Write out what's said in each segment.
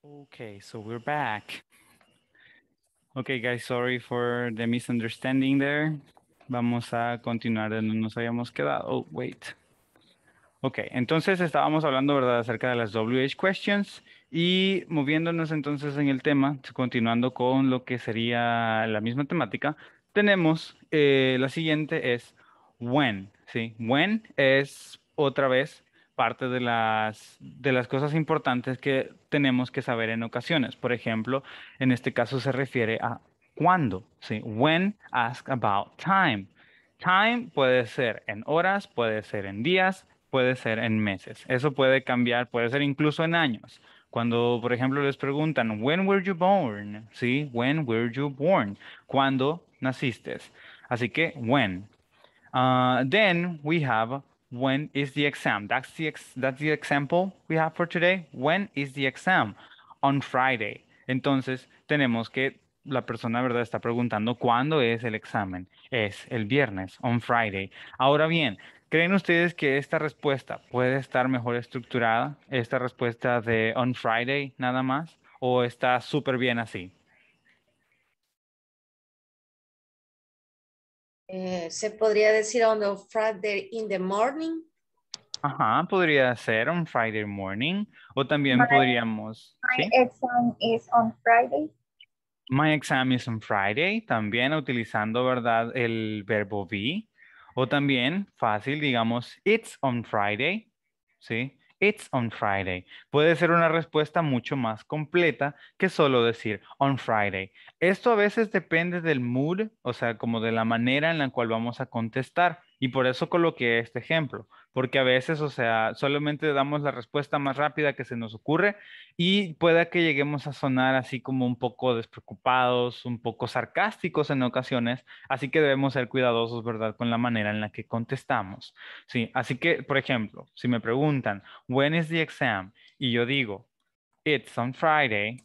Okay, so we're back. Okay, guys, sorry for the misunderstanding there. Vamos a continuar donde nos habíamos quedado. Oh, wait. Okay, entonces estábamos hablando, ¿verdad?, acerca de las WH questions y moviéndonos entonces en el tema, continuando con lo que sería la misma temática, tenemos eh, la siguiente es when, ¿sí? When es otra vez parte de las, de las cosas importantes que tenemos que saber en ocasiones. Por ejemplo, en este caso se refiere a cuándo, ¿sí? When ask about time. Time puede ser en horas, puede ser en días, puede ser en meses. Eso puede cambiar, puede ser incluso en años. Cuando, por ejemplo, les preguntan, when were you born? ¿Sí? When were you born? ¿Cuándo naciste? Así que, when. Ah, then we have when is the exam? That's the example we have for today. When is the exam? On Friday. Entonces, tenemos que la persona, ¿verdad?, está preguntando cuándo es el examen. Es el viernes, on Friday. Ahora bien, ¿creen ustedes que esta respuesta puede estar mejor estructurada? Esta respuesta de on Friday nada más o está súper bien así? Eh, se podría decir on Friday in the morning. Ajá, podría ser on Friday morning. O también podríamos. My exam is on Friday. My exam is on Friday. También utilizando, ¿verdad? El verbo be. O también, fácil, digamos, it's on Friday. ¿Sí? It's on Friday. Puede ser una respuesta mucho más completa que solo decir on Friday. Esto a veces depende del mood, o sea, como de la manera en la cual vamos a contestar. Y por eso coloqué este ejemplo, porque a veces, o sea, solamente damos la respuesta más rápida que se nos ocurre y puede que lleguemos a sonar así como un poco despreocupados, un poco sarcásticos en ocasiones, así que debemos ser cuidadosos, ¿verdad?, con la manera en la que contestamos. Sí, así que, por ejemplo, si me preguntan, ¿when is the exam? Y yo digo, it's on Friday.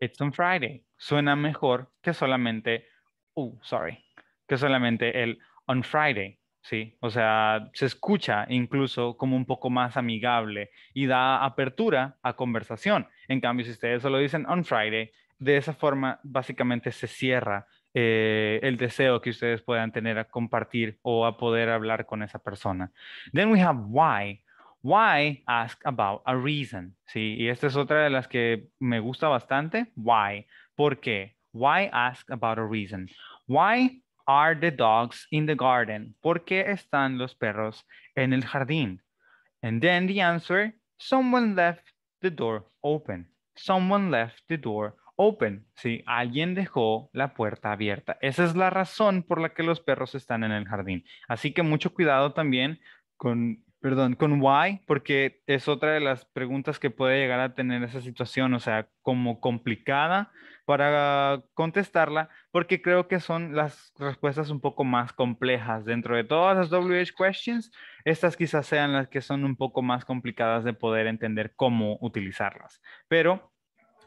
It's on Friday. Suena mejor que solamente, oh, sorry, que solamente el on Friday, ¿sí? O sea, se escucha incluso como un poco más amigable y da apertura a conversación. En cambio, si ustedes solo dicen on Friday, de esa forma básicamente se cierra eh, el deseo que ustedes puedan tener a compartir o a poder hablar con esa persona. Then we have why. Why ask about a reason, ¿sí? Y esta es otra de las que me gusta bastante. Why. ¿Por qué? Why ask about a reason? Why are the dogs in the garden? ¿Por qué están los perros en el jardín? And then the answer, someone left the door open. Someone left the door open. Sí, alguien dejó la puerta abierta. Esa es la razón por la que los perros están en el jardín. Así que mucho cuidado también con, perdón, con why, porque es otra de las preguntas que puede llegar a tener esa situación, o sea, como complicada para contestarla, porque creo que son las respuestas un poco más complejas. Dentro de todas las WH questions, estas quizás sean las que son un poco más complicadas de poder entender cómo utilizarlas. Pero,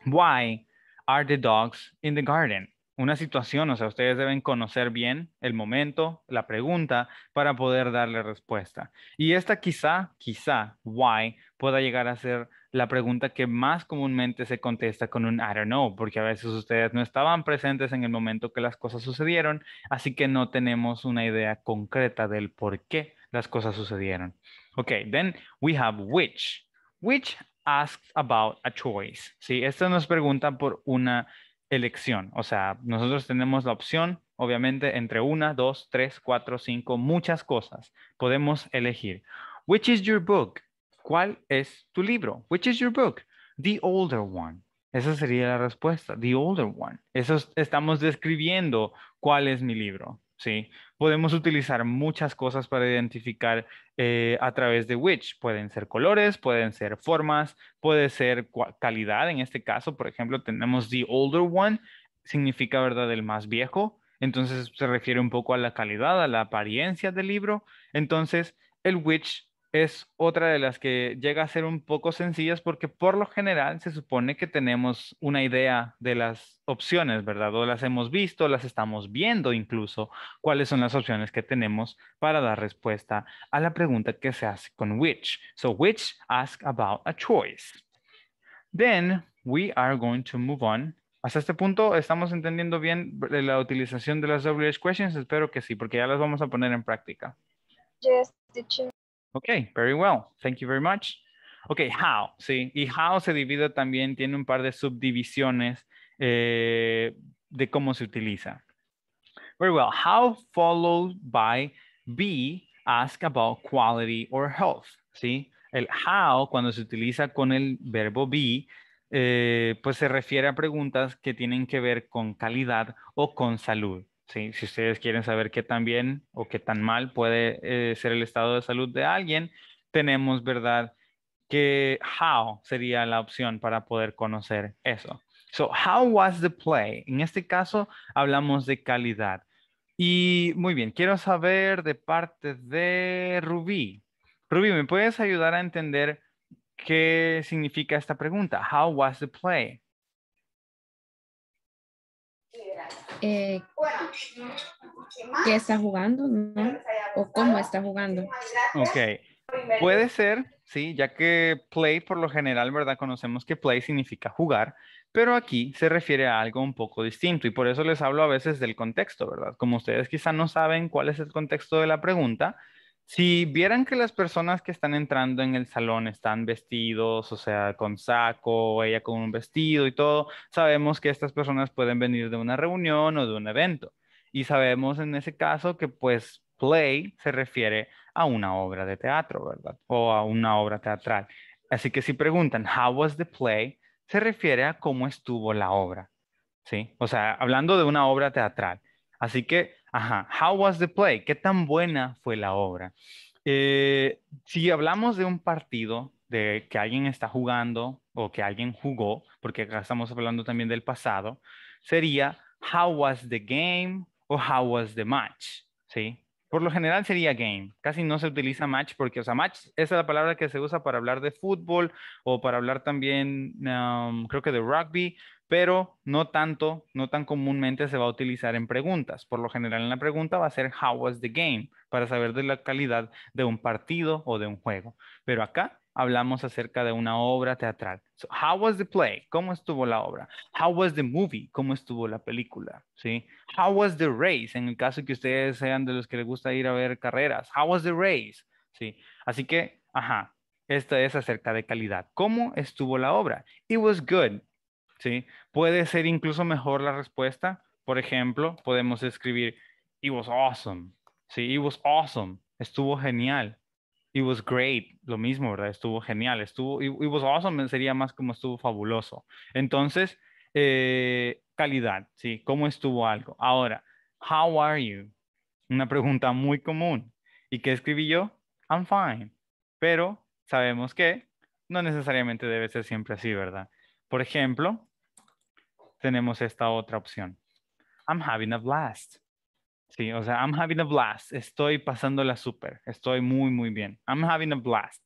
why are the dogs in the garden? una situación, o sea, ustedes deben conocer bien el momento, la pregunta, para poder darle respuesta. Y esta quizá, quizá, why, pueda llegar a ser la pregunta que más comúnmente se contesta con un I don't know, porque a veces ustedes no estaban presentes en el momento que las cosas sucedieron, así que no tenemos una idea concreta del por qué las cosas sucedieron. Ok, then we have which. Which asks about a choice. Sí, esto nos pregunta por una elección. O sea, nosotros tenemos la opción, obviamente, entre una, dos, tres, cuatro, cinco, muchas cosas. Podemos elegir. Which is your book? ¿Cuál es tu libro? Which is your book? The older one. Esa sería la respuesta. The older one. Eso estamos describiendo cuál es mi libro. ¿sí? Podemos utilizar muchas cosas para identificar eh, a través de which. Pueden ser colores, pueden ser formas, puede ser calidad. En este caso, por ejemplo, tenemos the older one, significa, ¿verdad?, el más viejo. Entonces se refiere un poco a la calidad, a la apariencia del libro. Entonces, el which es otra de las que llega a ser un poco sencillas porque por lo general se supone que tenemos una idea de las opciones, ¿verdad? O las hemos visto, las estamos viendo incluso, cuáles son las opciones que tenemos para dar respuesta a la pregunta que se hace con which. So which ask about a choice. Then we are going to move on hasta este punto estamos entendiendo bien la utilización de las WH questions. Espero que sí, porque ya las vamos a poner en práctica. Yes, Ok, very well. Thank you very much. Ok, how, sí. Y how se divide también, tiene un par de subdivisiones eh, de cómo se utiliza. Very well. How followed by be ask about quality or health, ¿sí? El how, cuando se utiliza con el verbo be, eh, pues se refiere a preguntas que tienen que ver con calidad o con salud. Si ustedes quieren saber qué tan bien o qué tan mal puede eh, ser el estado de salud de alguien, tenemos, ¿verdad? Que how sería la opción para poder conocer eso. So, how was the play? En este caso, hablamos de calidad. Y muy bien, quiero saber de parte de Rubí. Rubí, ¿me puedes ayudar a entender qué significa esta pregunta? How was the play? Eh, qué está jugando o cómo está jugando. Ok. Puede ser, sí, ya que play por lo general, ¿verdad? Conocemos que play significa jugar, pero aquí se refiere a algo un poco distinto y por eso les hablo a veces del contexto, ¿verdad? Como ustedes quizá no saben cuál es el contexto de la pregunta, si vieran que las personas que están entrando en el salón están vestidos, o sea, con saco, ella con un vestido y todo, sabemos que estas personas pueden venir de una reunión o de un evento. Y sabemos en ese caso que pues play se refiere a una obra de teatro, ¿verdad? O a una obra teatral. Así que si preguntan, how was the play? Se refiere a cómo estuvo la obra, ¿sí? O sea, hablando de una obra teatral. Así que Ajá. How was the play? ¿Qué tan buena fue la obra? Eh, si hablamos de un partido de que alguien está jugando o que alguien jugó, porque acá estamos hablando también del pasado, sería how was the game o how was the match, ¿sí? Por lo general sería game, casi no se utiliza match porque, o sea, match es la palabra que se usa para hablar de fútbol o para hablar también, creo que de rugby, pero no tanto, no tan comúnmente se va a utilizar en preguntas. Por lo general en la pregunta va a ser how was the game para saber de la calidad de un partido o de un juego. Pero acá hablamos acerca de una obra teatral. So, how was the play? ¿Cómo estuvo la obra? How was the movie? ¿Cómo estuvo la película? ¿Sí? How was the race? En el caso que ustedes sean de los que les gusta ir a ver carreras. How was the race? ¿Sí? Así que, ajá, esto es acerca de calidad. ¿Cómo estuvo la obra? It was good. ¿sí? Puede ser incluso mejor la respuesta. Por ejemplo, podemos escribir, it was awesome, ¿sí? It was awesome, estuvo genial. It was great, lo mismo, ¿verdad? Estuvo genial, estuvo, it, was awesome, sería más como estuvo fabuloso. Entonces, eh, calidad, ¿sí? ¿Cómo estuvo algo? Ahora, how are you? Una pregunta muy común. ¿Y qué escribí yo? I'm fine. Pero sabemos que no necesariamente debe ser siempre así, ¿verdad? Por ejemplo, tenemos esta otra opción. I'm having a blast. Sí, o sea, I'm having a blast. Estoy pasándola súper. Estoy muy, muy bien. I'm having a blast.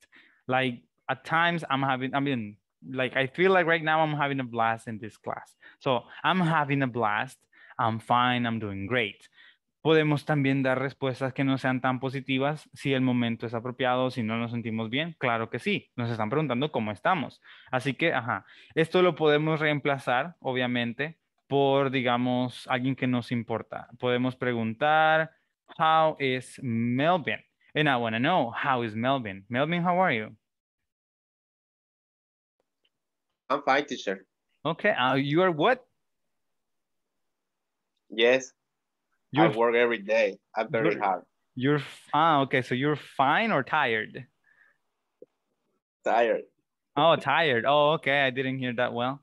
Like, at times, I'm having, I mean, like, I feel like right now I'm having a blast in this class. So, I'm having a blast. I'm fine. I'm doing great. podemos también dar respuestas que no sean tan positivas si el momento es apropiado, si no nos sentimos bien. Claro que sí, nos están preguntando cómo estamos. Así que, ajá, esto lo podemos reemplazar, obviamente, por, digamos, alguien que nos importa. Podemos preguntar, how is Melvin? And I want to know, how is Melvin? Melvin, how are you? I'm fine, teacher. Okay, uh, you are what? Yes. You're, I work every day. I'm very you're, hard. You're ah okay. So you're fine or tired? Tired. Oh, tired. Oh, okay. I didn't hear that well.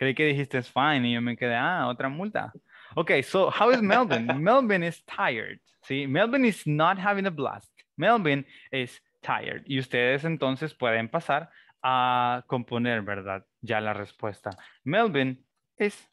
Creí que dijiste fine y yo me quedé ah otra multa. Okay, so how is Melvin? Melvin is tired. See, Melvin is not having a blast. Melvin is tired. Y ustedes entonces pueden pasar a componer, ¿verdad? Ya la respuesta. Melvin is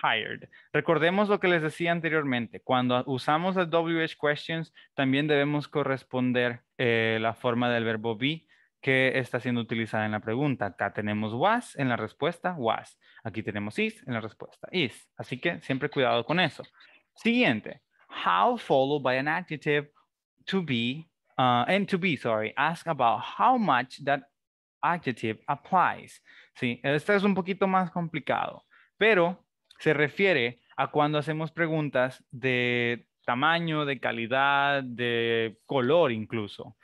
tired. Recordemos lo que les decía anteriormente. Cuando usamos las WH questions, también debemos corresponder eh, la forma del verbo be que está siendo utilizada en la pregunta. Acá tenemos was en la respuesta, was. Aquí tenemos is en la respuesta, is. Así que siempre cuidado con eso. Siguiente. How followed by an adjective to be, uh, and to be, sorry. Ask about how much that adjective applies. Sí, este es un poquito más complicado, pero se refiere a cuando hacemos preguntas de tamaño, de calidad, de color incluso.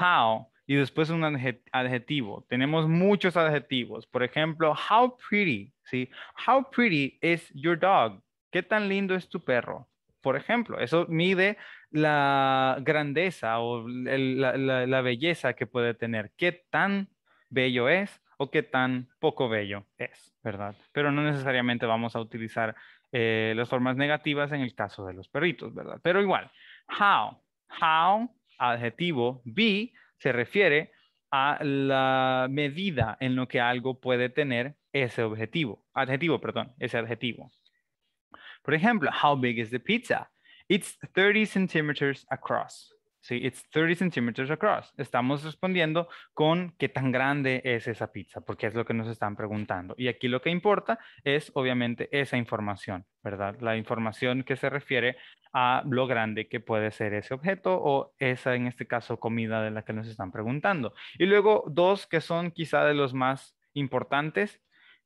How y después un adjetivo. Tenemos muchos adjetivos. Por ejemplo, how pretty, ¿sí? How pretty is your dog? ¿Qué tan lindo es tu perro? Por ejemplo, eso mide la grandeza o la belleza que puede tener. ¿Qué tan bello es? o qué tan poco bello es, ¿verdad? Pero no necesariamente vamos a utilizar eh, las formas negativas en el caso de los perritos, ¿verdad? Pero igual, how, how, adjetivo, be, se refiere a la medida en lo que algo puede tener ese objetivo, adjetivo, perdón, ese adjetivo. Por ejemplo, how big is the pizza? It's 30 centimeters across. ¿sí? It's 30 centimeters across. Estamos respondiendo con qué tan grande es esa pizza, porque es lo que nos están preguntando. Y aquí lo que importa es obviamente esa información, ¿verdad? La información que se refiere a lo grande que puede ser ese objeto o esa, en este caso, comida de la que nos están preguntando. Y luego dos que son quizá de los más importantes.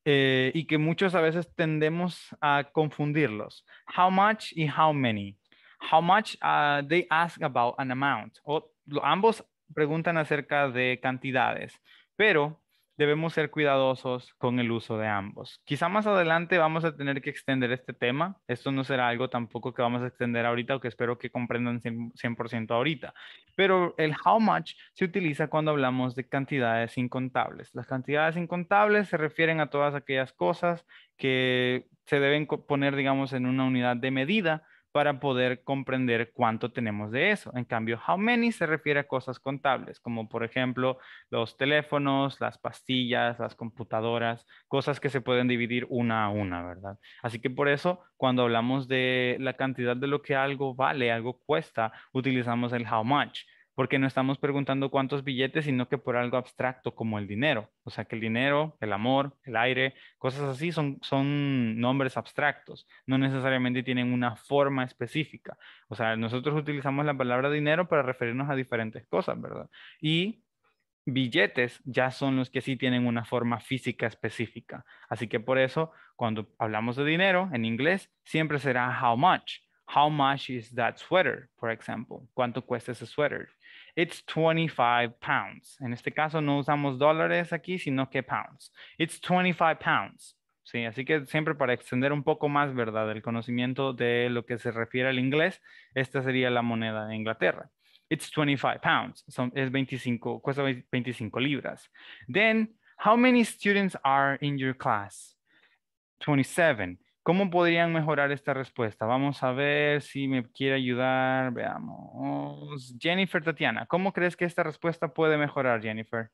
Eh, y que muchos a veces tendemos a confundirlos. How much y how many, how much uh, they ask about an amount. O, ambos preguntan acerca de cantidades, pero debemos ser cuidadosos con el uso de ambos. Quizá más adelante vamos a tener que extender este tema. Esto no será algo tampoco que vamos a extender ahorita o que espero que comprendan 100% ahorita. Pero el how much se utiliza cuando hablamos de cantidades incontables. Las cantidades incontables se refieren a todas aquellas cosas que se deben poner, digamos, en una unidad de medida para poder comprender cuánto tenemos de eso. En cambio, how many se refiere a cosas contables, como por ejemplo los teléfonos, las pastillas, las computadoras, cosas que se pueden dividir una a una, ¿verdad? Así que por eso, cuando hablamos de la cantidad de lo que algo vale, algo cuesta, utilizamos el how much porque no estamos preguntando cuántos billetes, sino que por algo abstracto como el dinero. O sea, que el dinero, el amor, el aire, cosas así son, son nombres abstractos, no necesariamente tienen una forma específica. O sea, nosotros utilizamos la palabra dinero para referirnos a diferentes cosas, ¿verdad? Y billetes ya son los que sí tienen una forma física específica. Así que por eso, cuando hablamos de dinero en inglés, siempre será how much. How much is that sweater, por ejemplo? ¿Cuánto cuesta ese sweater? It's 25 pounds. En este caso no usamos dólares aquí, sino que pounds. It's 25 pounds. Sí, así que siempre para extender un poco más, ¿verdad? El conocimiento de lo que se refiere al inglés, esta sería la moneda de Inglaterra. It's 25 pounds. Son es 25, cuesta 25 libras. Then, how many students are in your class? 27. ¿Cómo podrían mejorar esta respuesta? Vamos a ver si me quiere ayudar. Veamos. Jennifer Tatiana, ¿cómo crees que esta respuesta puede mejorar, Jennifer?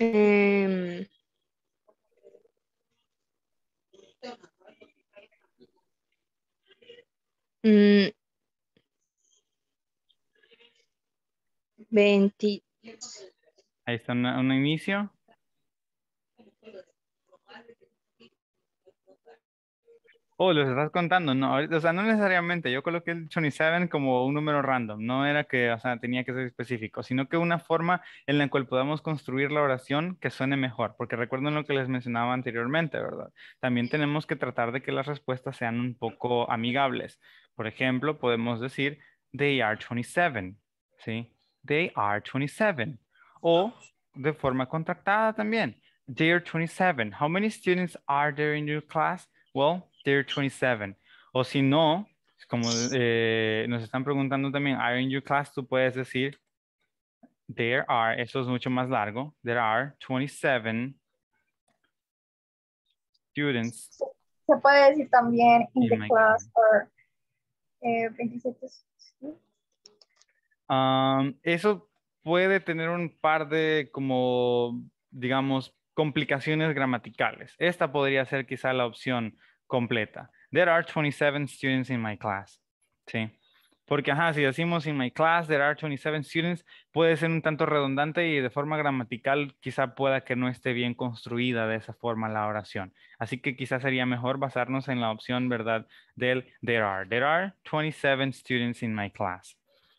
Em, mm, Ahí está un inicio. oh, los estás contando. No, o sea, no necesariamente. Yo coloqué el 27 como un número random. No era que, o sea, tenía que ser específico, sino que una forma en la cual podamos construir la oración que suene mejor. Porque recuerden lo que les mencionaba anteriormente, ¿verdad? También tenemos que tratar de que las respuestas sean un poco amigables. Por ejemplo, podemos decir, they are 27, ¿sí? They are 27. O de forma contractada también. They are 27. How many students are there in your class? Well, there 27. O si no, como eh, nos están preguntando también, are in your class, tú puedes decir, there are, eso es mucho más largo, there are 27 students. Se puede decir también in, the class, or eh, 27 um, eso puede tener un par de como, digamos, complicaciones gramaticales. Esta podría ser quizá la opción completa. There are 27 students in my class. ¿Sí? Porque, ajá, si decimos in my class, there are 27 students, puede ser un tanto redundante y de forma gramatical quizá pueda que no esté bien construida de esa forma la oración. Así que quizás sería mejor basarnos en la opción, ¿verdad? Del there are. There are 27 students in my class.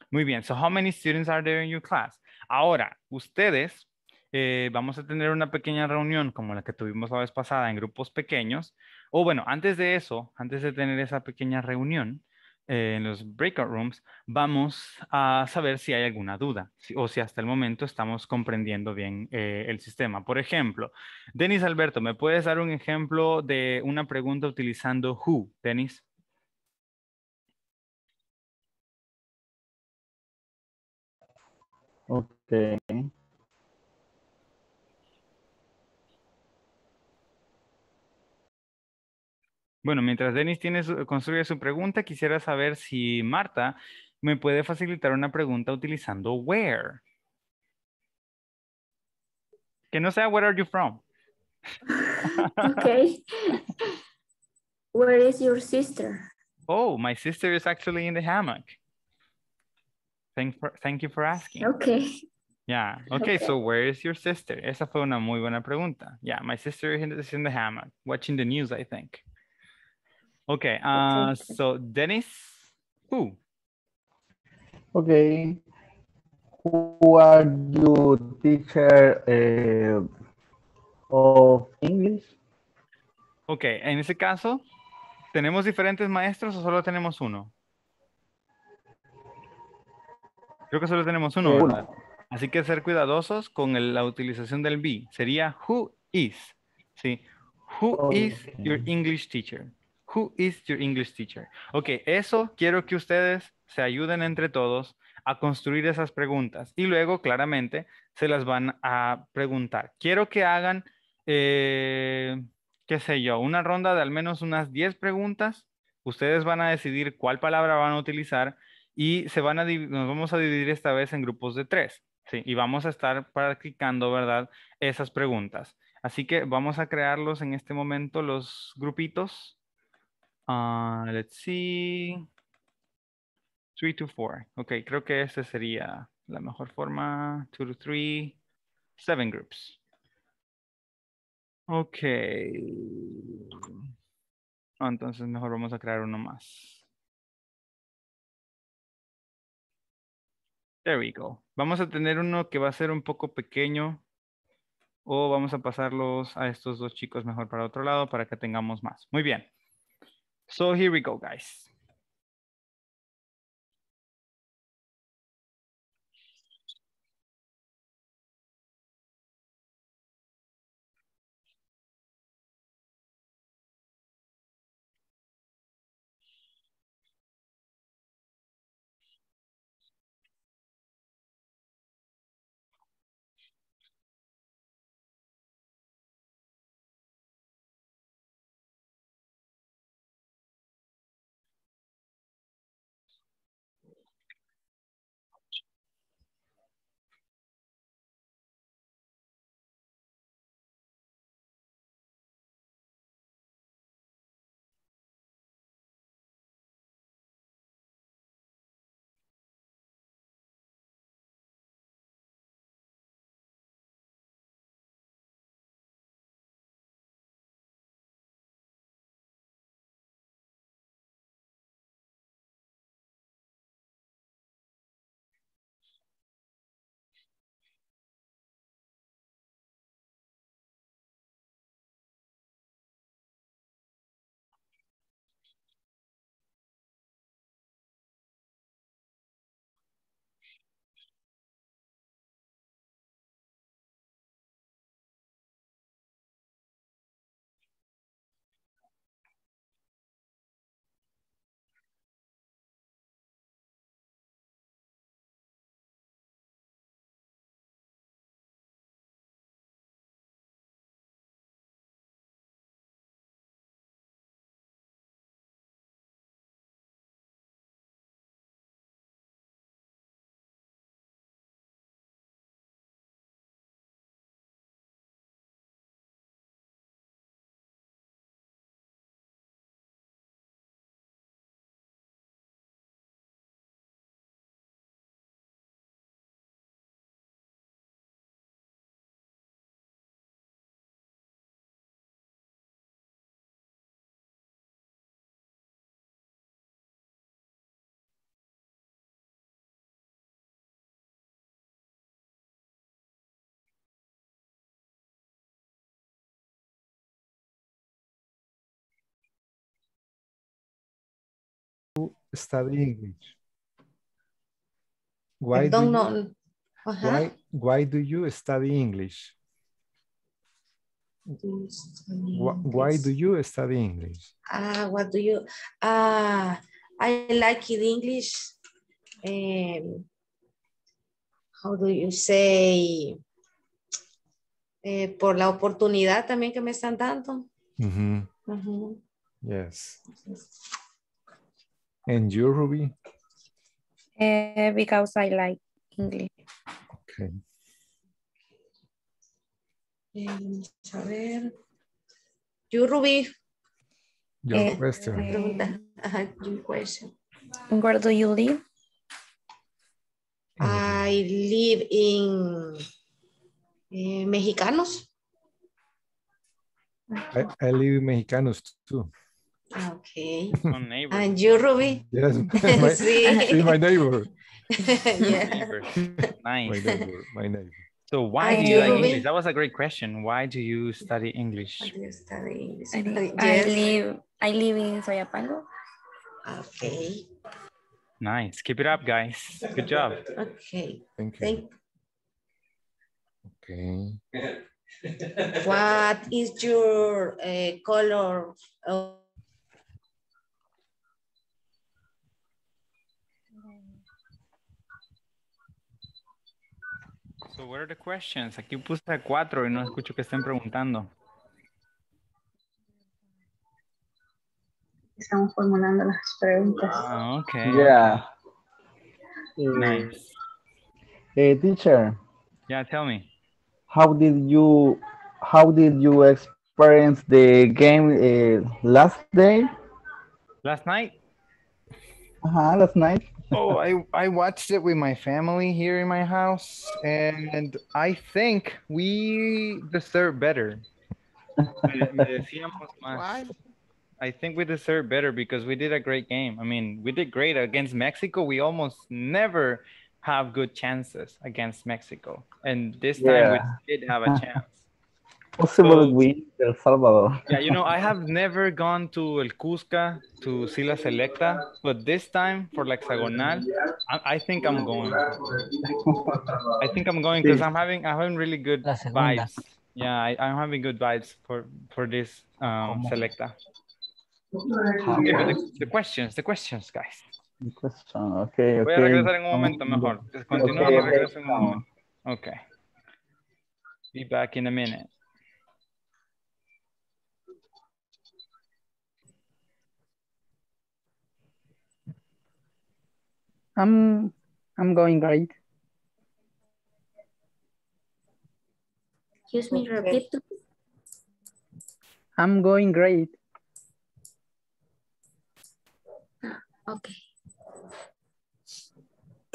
Muy bien, so how many students are there in your class? Ahora, ustedes, eh, vamos a tener una pequeña reunión como la que tuvimos la vez pasada en grupos pequeños, o bueno, antes de eso, antes de tener esa pequeña reunión eh, en los breakout rooms, vamos a saber si hay alguna duda o si hasta el momento estamos comprendiendo bien eh, el sistema. Por ejemplo, Denis Alberto, ¿me puedes dar un ejemplo de una pregunta utilizando who, Denis? Bueno, mientras Denis tiene construye su pregunta, quisiera saber si Marta me puede facilitar una pregunta utilizando where. Que no sea where are you from. okay. Where is your sister? Oh, my sister is actually in the hammock. Thank, thank you for asking. Okay. Yeah. okay, so where is your sister? Esa fue una muy buena pregunta. Yeah, my sister is in the hammock, watching the news, I think. Okay, uh, so Dennis, who? Okay, who are you teacher eh, of English? Okay, en ese caso, ¿tenemos diferentes maestros o solo tenemos uno? Creo que solo tenemos uno, eh, Así que ser cuidadosos con la utilización del be. Sería who is. ¿sí? Who is your English teacher? Who is your English teacher? Ok, eso quiero que ustedes se ayuden entre todos a construir esas preguntas y luego claramente se las van a preguntar. Quiero que hagan, eh, qué sé yo, una ronda de al menos unas 10 preguntas. Ustedes van a decidir cuál palabra van a utilizar y se van a, nos vamos a dividir esta vez en grupos de tres. Sí, y vamos a estar practicando, ¿verdad? Esas preguntas. Así que vamos a crearlos en este momento, los grupitos. Ah, let's see. 3 to four. Ok, creo que esa sería la mejor forma. 2 to 3. Seven groups. Ok. Ah, entonces mejor vamos a crear uno más. There we go. Vamos a tener uno que va a ser un poco pequeño o vamos a pasarlos a estos dos chicos mejor para otro lado para que tengamos más. Muy bien. So here we go, guys. study English? Why do, you, why, why do you study English? why do you study English? Ah, what do you? Ah, I like it English. Um, how do you say? Eh, por la oportunidad también que me están dando. Mm -hmm. Yes. And you, Ruby? Eh, because I like English. Okay. Eh, vamos a ver. You, Ruby. Your eh, question. Pregunta. Ajá, your question. Where do you live? I live in eh, Mexicanos. I, I live in Mexicanos too. Ah, okay. And you, Ruby? Yes, my, sí. my neighbor. yeah. Neighbor. Nice. My neighbor, my neighbor. So why and do you, you like Ruby? English? That was a great question. Why do you study English? do you study English? I, yes. I live, I live in Soyapango. Okay. Nice. Keep it up, guys. Good job. Okay. Thank you. Thank okay. What is your uh, color? Of So son are the questions? Aquí puse cuatro y no escucho que estén preguntando. Estamos formulando las preguntas. Ah, ok. Yeah. Nice. Eh, eh, teacher. Yeah, tell me. How did you how did you experience the game eh, last day? Last night? Uh last night. oh, I, I watched it with my family here in my house, and I think we deserve better. Why? I think we deserve better because we did a great game. I mean, we did great against Mexico. We almost never have good chances against Mexico, and this time we did have a chance possible so, win El Salvador. yeah, you know, I have never gone to El Cusca, to Sila Selecta, but this time for La Hexagonal, I, I think I'm going. I think I'm going because I'm having I'm having really good vibes. Yeah, I, am having good vibes for for this um, Selecta. Ah. Okay, the, the questions, the questions, guys. Question. Okay, okay. Voy a regresar en un momento mejor. Continúa, okay, Okay. Be back in a minute. I'm I'm going great. Excuse me, repeat. I'm going great. Okay.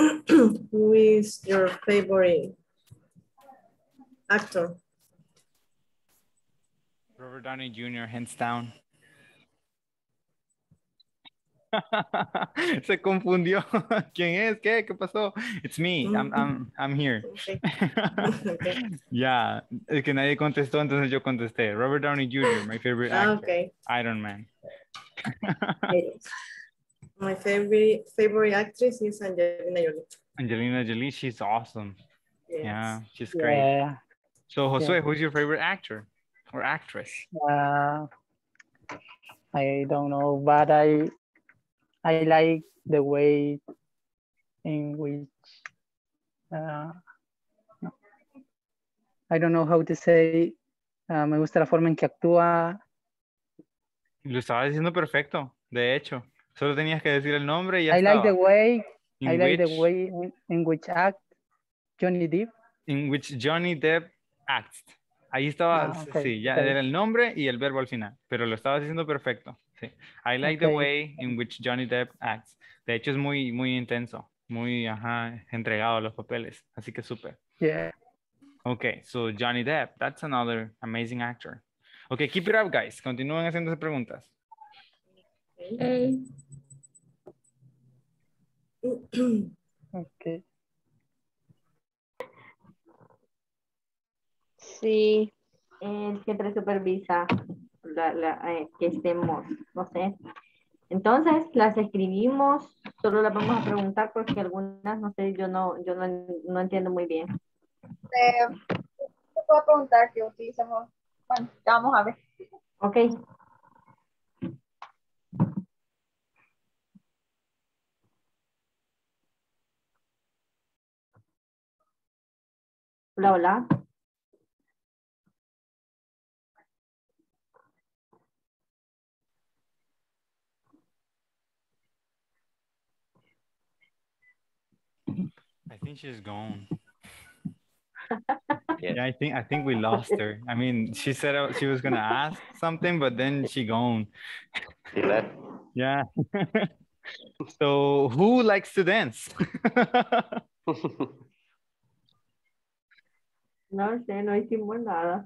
Who is your favorite actor? Robert Downey Jr., hands down. Se confundió. ¿Quién es? ¿Qué? ¿Qué pasó? It's me. I'm, I'm, I'm here. yeah. es que nadie contestó, entonces yo contesté. Robert Downey Jr., my favorite ah, actor. Iron Man. my favorite favorite actress is Angelina Jolie. Angelina Jolie, she's awesome. Yeah, she's great. So, Josue, who's your favorite actor or actress? Uh, I don't know, but I I like the way in which uh, I don't know how to say uh, me gusta la forma en que actúa lo estaba diciendo perfecto de hecho solo tenías que decir el nombre y ya estaba. way I like the way in which Johnny Depp in which Johnny Depp acts ahí estaba ah, sí ya era el nombre y el verbo al final pero lo estabas diciendo perfecto I like the way in which Johnny Depp acts. De hecho, es muy, muy intenso, muy entregado a los papeles. Así que super Yeah. Okay, so Johnny Depp, that's another amazing actor. Okay, keep it up, guys. Continúen haciéndose preguntas. Okay. Sí, siempre supervisa eh, que estemos, no sé. Entonces las escribimos, solo las vamos a preguntar porque algunas, no sé, yo no, yo no, entiendo muy bien. Eh, te puedo preguntar que utilizamos, bueno, vamos a ver. Ok. Hola, hola. think she's gone. yeah. I think I think we lost her. I mean, she said she was gonna ask something, but then she gone. She left. Yeah. so who likes to dance? no sé, no hicimos nada.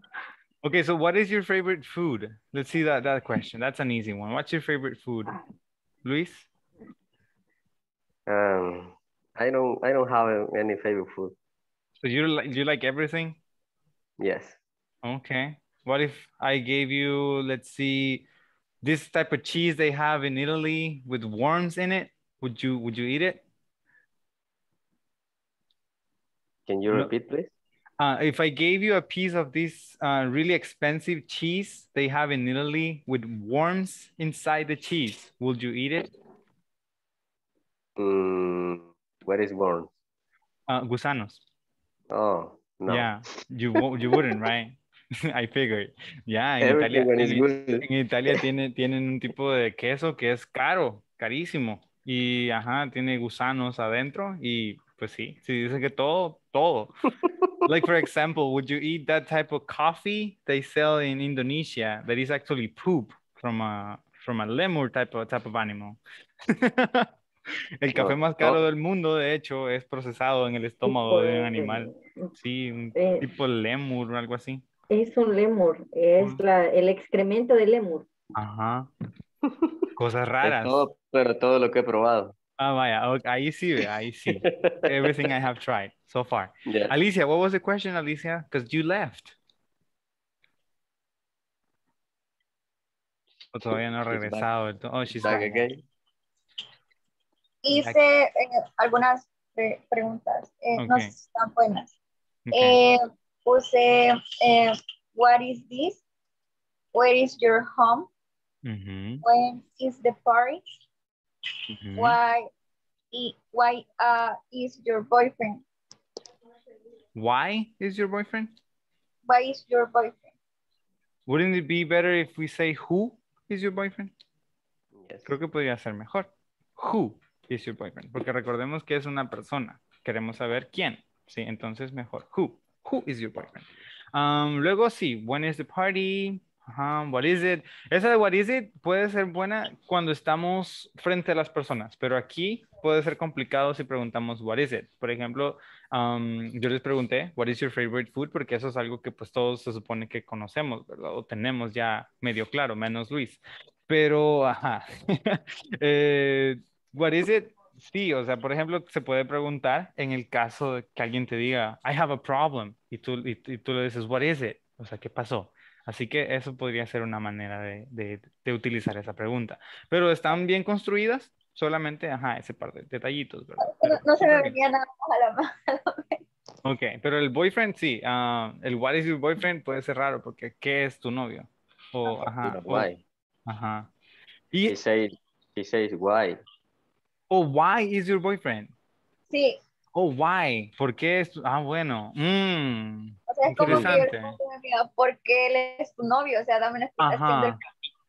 Okay, so what is your favorite food? Let's see that that question. That's an easy one. What's your favorite food, ah. Luis? Um, I don't I don't have any favorite food. So you like you like everything? Yes. Okay. What if I gave you let's see this type of cheese they have in Italy with worms in it? Would you would you eat it? Can you repeat please? Uh, if I gave you a piece of this uh, really expensive cheese they have in Italy with worms inside the cheese, would you eat it? Mm, What is worms? Uh, ah, gusanos. Oh, no. Yeah, you, you wouldn't, right? I figured. Yeah, en Italia, Italia tiene, tienen un tipo de queso que es caro, carísimo. Y ajá, tiene gusanos adentro. Y pues sí, si dicen que todo, todo. like, for example, would you eat that type of coffee they sell in Indonesia that is actually poop from a, from a lemur type of, type of animal? El café más caro del mundo, de hecho, es procesado en el estómago de un animal. Sí, un eh, tipo lemur o algo así. Es un lemur, es el excremento de lemur. Ajá. Cosas raras. pero todo lo que he probado. Ah, vaya, ahí sí, ahí sí. Everything I have tried so far. Alicia, what was the question, Alicia? Because you left. O todavía no ha regresado. Oh, she's hice eh, algunas preguntas, eh, no están buenas. Eh, puse, eh, what is this? Where is your home? When is the party? Why, why uh, is your boyfriend? Why is your boyfriend? Why is your boyfriend? Wouldn't it be better if we say who is your boyfriend? Creo que podría ser mejor. Who is your boyfriend? Porque recordemos que es una persona. Queremos saber quién. Sí, entonces mejor. Who? Who is your boyfriend? Um, luego sí, when is the party? what is it? Esa de what is it puede ser buena cuando estamos frente a las personas, pero aquí puede ser complicado si preguntamos what is it. Por ejemplo, um, yo les pregunté what is your favorite food porque eso es algo que pues todos se supone que conocemos, ¿verdad? O tenemos ya medio claro, menos Luis. Pero, ajá, eh, What is it? Sí, o sea, por ejemplo, se puede preguntar en el caso de que alguien te diga, I have a problem, y tú, tú le dices, What is it? O sea, ¿qué pasó? Así que eso podría ser una manera de, utilizar esa pregunta. Pero están bien construidas, solamente, ajá, ese par de detallitos, ¿verdad? no, se me venía nada a Ok, pero el boyfriend sí, ah, el what is your boyfriend puede ser raro porque ¿qué es tu novio? O, ah, ajá, ajá. Y, he says, he says why. Oh, why is your boyfriend? Sí. Oh, why? ¿Por qué es? Ah, bueno. él es tu novio? O sea, dame una explicación del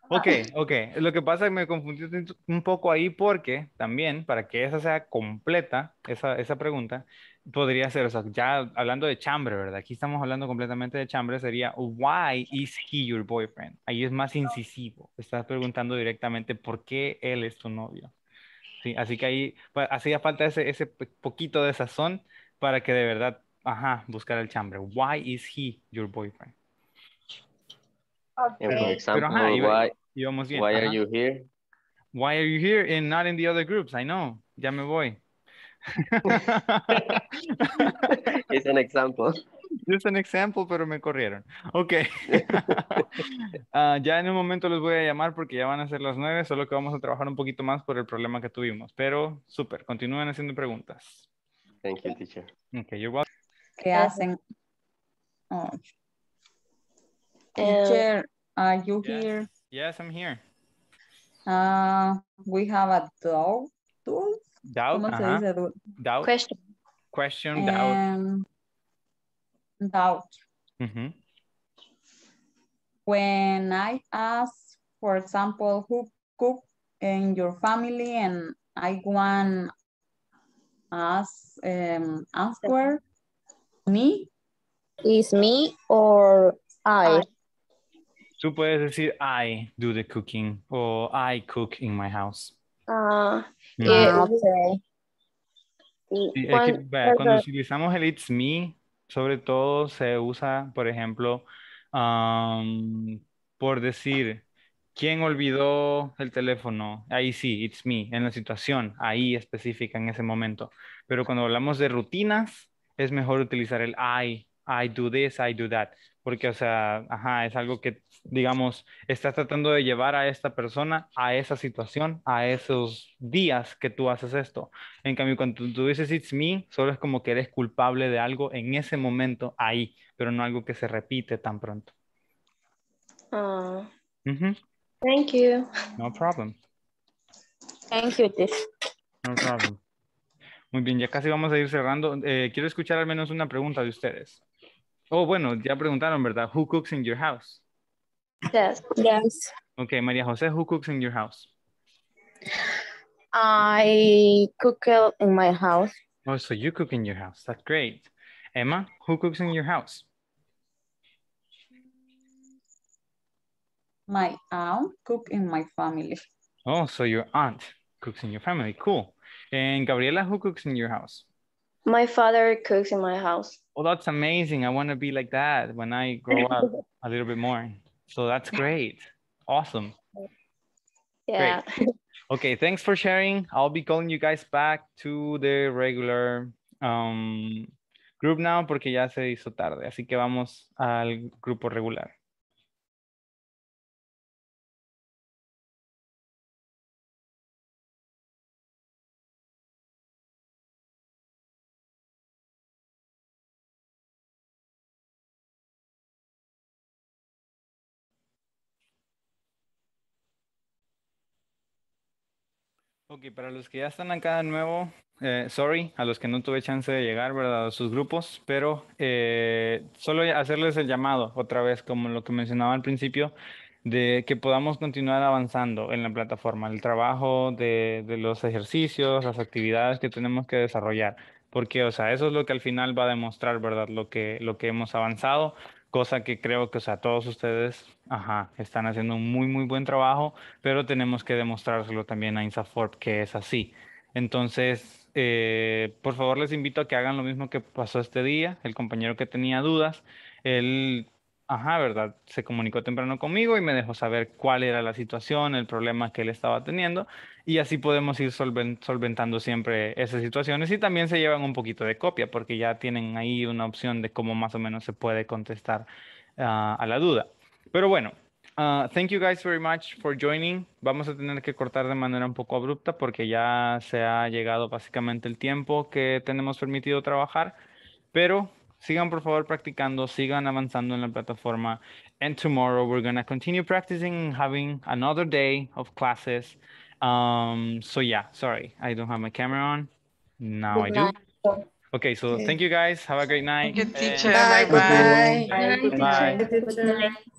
Ok, ok. Lo que pasa es que me confundí un poco ahí porque también, para que esa sea completa, esa, esa pregunta, podría ser, o sea, ya hablando de chambre, ¿verdad? Aquí estamos hablando completamente de chambre, sería, ¿why is he your boyfriend? Ahí es más incisivo. Estás preguntando directamente, ¿por qué él es tu novio? así que ahí hacía falta ese, ese poquito de sazón para que de verdad, ajá, buscar el chambre. Why is he your boyfriend? Pero, why, bien, why are you here? Why are you here and not in the other groups? I know, ya me voy. It's an example. Just an example, pero me corrieron. Ok. Ah, ya en un momento los voy a llamar porque ya van a ser las nueve, solo que vamos a trabajar un poquito más por el problema que tuvimos. Pero súper, continúen haciendo preguntas. Thank you, teacher. Okay, you're ¿Qué hacen? Ah. Teacher, are you here? Yes, I'm here. Uh, we have a doubt. Doubt? doubt? doubt? Question. Question, doubt. Em, doubt. Mm -hmm. When I ask, for example, who cook in your family and I want ask um, answer me. Is me or I? Tú puedes decir I do the cooking or I cook in my house. Ah, uh, okay. Sí, cuando utilizamos el it's me, sobre todo se usa, por ejemplo, por decir, ¿quién olvidó el teléfono? Ahí sí, it's me, en la situación, ahí específica en ese momento. Pero cuando hablamos de rutinas, es mejor utilizar el I, I do this, I do that, porque, o sea, ajá, es algo que digamos, estás tratando de llevar a esta persona a esa situación, a esos días que tú haces esto. En cambio, cuando tú dices it's me, solo es como que eres culpable de algo en ese momento ahí, pero no algo que se repite tan pronto. Ah. Thank you. No problem. Thank you. No problem. Muy bien, ya casi vamos a ir cerrando. Eh, quiero escuchar al menos una pregunta de ustedes. Oh, bueno, ya preguntaron, ¿verdad? Who cooks in your house? Yes. Yes. Okay, Maria Jose, who cooks in your house? I cook in my house. Oh, so you cook in your house. That's great. Emma, who cooks in your house? My aunt cook in my family. Oh, so your aunt cooks in your family. Cool. And Gabriela, who cooks in your house? My father cooks in my house. Oh, that's amazing. I want to be like that when I grow up a little bit more. So that's great. Awesome. Yeah. Great. Okay, thanks for sharing. I'll be calling you guys back to the regular um, group now porque ya se hizo tarde. Así que vamos al grupo regular. Ok, para los que ya están acá de nuevo, eh, sorry a los que no tuve chance de llegar, ¿verdad? A sus grupos, pero eh, solo hacerles el llamado otra vez, como lo que mencionaba al principio, de que podamos continuar avanzando en la plataforma, el trabajo de, de los ejercicios, las actividades que tenemos que desarrollar, porque, o sea, eso es lo que al final va a demostrar, ¿verdad? Lo que, lo que hemos avanzado cosa que creo que, sea, todos ustedes están haciendo un muy, muy buen trabajo, pero tenemos que demostrárselo también a Insaforp que es así. Entonces, eh, por favor, les invito a que hagan lo mismo que pasó este día. El compañero que tenía dudas, él ajá, ¿verdad? Se comunicó temprano conmigo y me dejó saber cuál era la situación, el problema que él estaba teniendo y así podemos ir solventando siempre esas situaciones y también se llevan un poquito de copia porque ya tienen ahí una opción de cómo más o menos se puede contestar ah, a la duda. Pero bueno, ah, thank you guys very much for joining. Vamos a tener que cortar de manera un poco abrupta porque ya se ha llegado básicamente el tiempo que tenemos permitido trabajar, pero sigan por favor practicando, sigan avanzando en la plataforma. And tomorrow we're going to continue practicing having another day of classes. Um, so yeah, sorry, I don't have my camera on. Now Good I night. do. Okay, so okay. thank you guys. Have a great night. Good teacher. Bye. Bye. Bye. Bye. Bye. Bye. Bye. Bye.